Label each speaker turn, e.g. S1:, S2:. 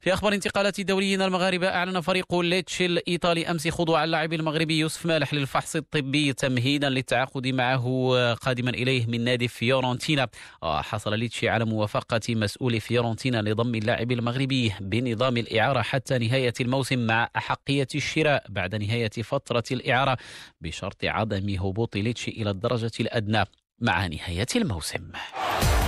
S1: في اخبار انتقالات دورينا المغاربه اعلن فريق ليتشي الايطالي امس خضوع اللاعب المغربي يوسف مالح للفحص الطبي تمهيدا للتعاقد معه قادما اليه من نادي فيورنتينا آه، حصل ليتشي على موافقه مسؤول فيورنتينا لضم اللاعب المغربي بنظام الاعاره حتى نهايه الموسم مع احقيه الشراء بعد نهايه فتره الاعاره بشرط عدم هبوط ليتشي الى الدرجه الادنى مع نهايه الموسم